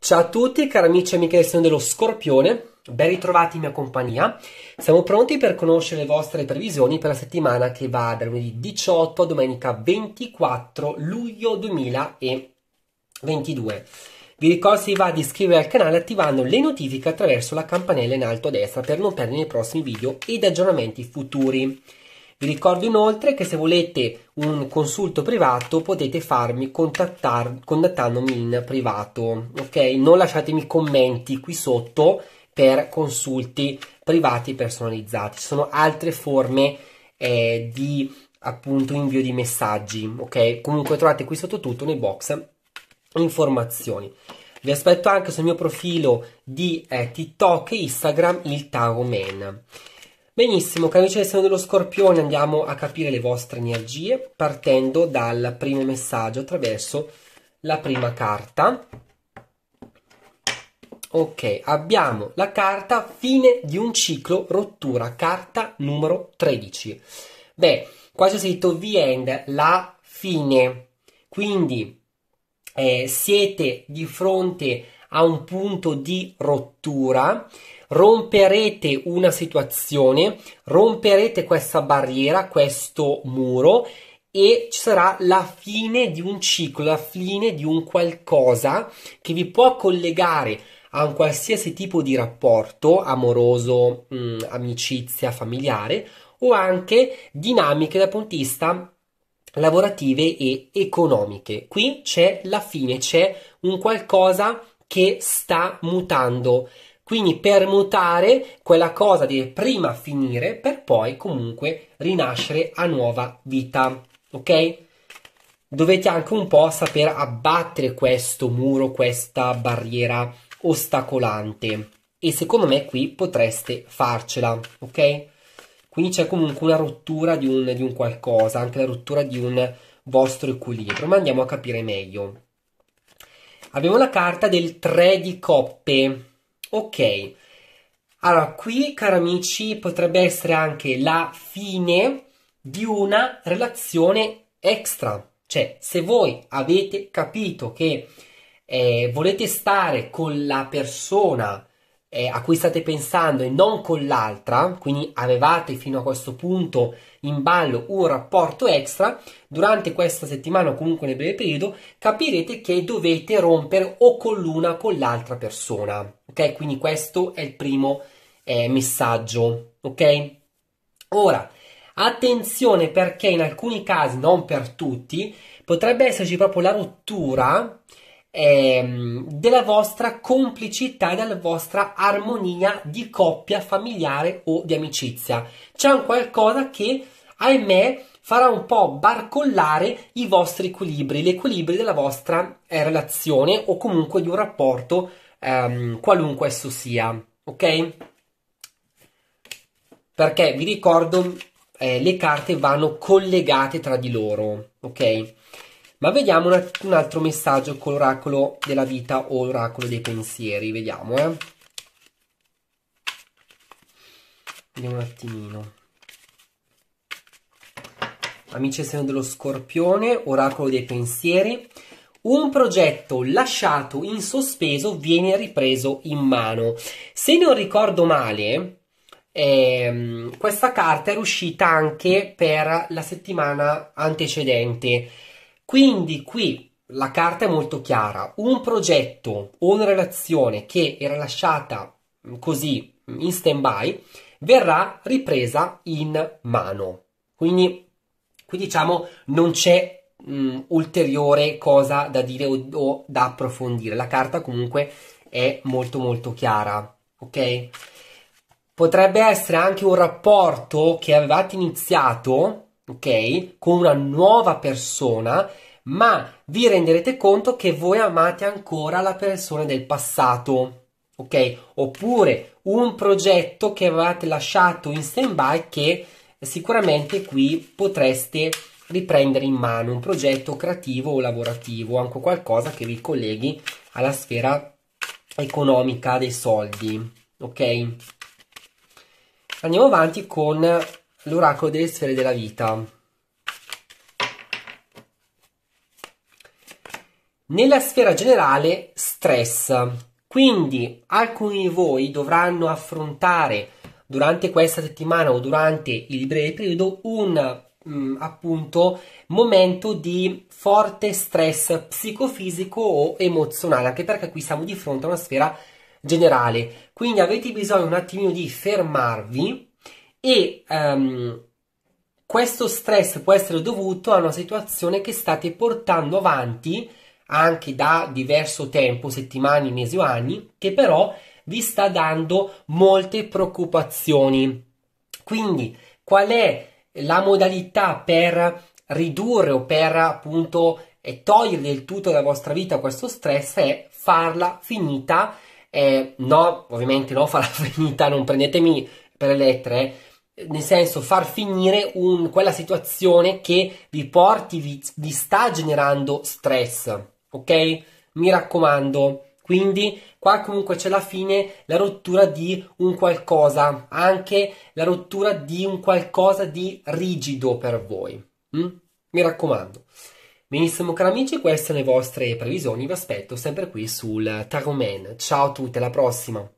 Ciao a tutti, cari amici e amiche del Segno dello Scorpione, ben ritrovati in mia compagnia. Siamo pronti per conoscere le vostre previsioni per la settimana che va da lunedì 18 a domenica 24 luglio 2022. Vi ricordo se vi va di iscrivervi al canale attivando le notifiche attraverso la campanella in alto a destra per non perdere i prossimi video ed aggiornamenti futuri. Vi ricordo inoltre che se volete un consulto privato potete farmi contattandomi in privato, ok? Non lasciatemi commenti qui sotto per consulti privati personalizzati. Ci sono altre forme eh, di appunto invio di messaggi, ok? Comunque trovate qui sotto tutto nei box informazioni. Vi aspetto anche sul mio profilo di eh, TikTok e Instagram il Tago Man. Benissimo, cari del segno dello scorpione, andiamo a capire le vostre energie partendo dal primo messaggio attraverso la prima carta. Ok, abbiamo la carta fine di un ciclo rottura, carta numero 13. Beh, qua c'è scritto the end, la fine. Quindi eh, siete di fronte a un punto di rottura romperete una situazione, romperete questa barriera, questo muro e ci sarà la fine di un ciclo, la fine di un qualcosa che vi può collegare a un qualsiasi tipo di rapporto amoroso, mh, mm, amicizia, familiare o anche dinamiche dal punto di vista lavorative e economiche. Qui c'è la fine, c'è un qualcosa che sta mutando. Quindi permutare quella cosa deve prima finire per poi comunque rinascere a nuova vita. Ok? Dovete anche un po' saper abbattere questo muro, questa barriera ostacolante. E secondo me qui potreste farcela, ok? Quindi c'è comunque una rottura di un, di un qualcosa, anche la rottura di un vostro equilibrio, ma andiamo a capire meglio. Abbiamo la carta del 3 di coppe. Ok, allora qui, cari amici, potrebbe essere anche la fine di una relazione extra. Cioè, se voi avete capito che eh, volete stare con la persona eh, a cui state pensando e non con l'altra, quindi avevate fino a questo punto in ballo un rapporto extra, durante questa settimana o comunque nel breve periodo capirete che dovete rompere o con l'una o con l'altra persona. Ok, quindi questo è il primo eh, messaggio. Ok, ora attenzione perché in alcuni casi, non per tutti, potrebbe esserci proprio la rottura ehm, della vostra complicità e della vostra armonia di coppia familiare o di amicizia. C'è un qualcosa che, ahimè, farà un po' barcollare i vostri equilibri, gli equilibri della vostra eh, relazione o comunque di un rapporto ehm, qualunque esso sia, ok? Perché vi ricordo eh, le carte vanno collegate tra di loro, ok? Ma vediamo un, un altro messaggio con l'oracolo della vita o l'oracolo dei pensieri. Vediamo, eh. Vediamo un attimino. Amici del segno dello scorpione, oracolo dei pensieri. Un progetto lasciato in sospeso viene ripreso in mano. Se non ricordo male, ehm, questa carta era uscita anche per la settimana antecedente quindi qui la carta è molto chiara. Un progetto o una relazione che era lasciata mm, così mm, in stand-by verrà ripresa in mano. Quindi qui diciamo non c'è mh, mm, ulteriore cosa da dire o, o, da approfondire. La carta comunque è molto molto chiara, ok? Potrebbe essere anche un rapporto che avevate iniziato ok? Con una nuova persona, ma vi renderete conto che voi amate ancora la persona del passato, ok? Oppure un progetto che avevate lasciato in stand-by che sicuramente qui potreste riprendere in mano, un progetto creativo o lavorativo, anche qualcosa che vi colleghi alla sfera economica dei soldi, ok? Andiamo avanti con l'oracolo delle sfere della vita. Nella sfera generale stress, quindi alcuni di voi dovranno affrontare durante questa settimana o durante il breve periodo un mh, mm, appunto momento di forte stress psicofisico o emozionale, anche perché qui siamo di fronte a una sfera generale. Quindi avete bisogno un attimino di fermarvi, e um, questo stress può essere dovuto a una situazione che state portando avanti anche da diverso tempo, settimane, mesi o anni, che però vi sta dando molte preoccupazioni. Quindi, qual è la modalità per ridurre o per appunto eh, togliere del tutto dalla vostra vita questo stress è farla finita. Eh, no, ovviamente non farla finita, non prendetemi per le lettere, eh, nel senso far finire un, quella situazione che vi porti, vi, vi sta generando stress, ok? Mi raccomando. Quindi qua comunque c'è la fine, la rottura di un qualcosa, anche la rottura di un qualcosa di rigido per voi. Mm? Mi raccomando. Benissimo cari amici, queste sono le vostre previsioni, vi aspetto sempre qui sul Taromen. Ciao a tutti, alla prossima!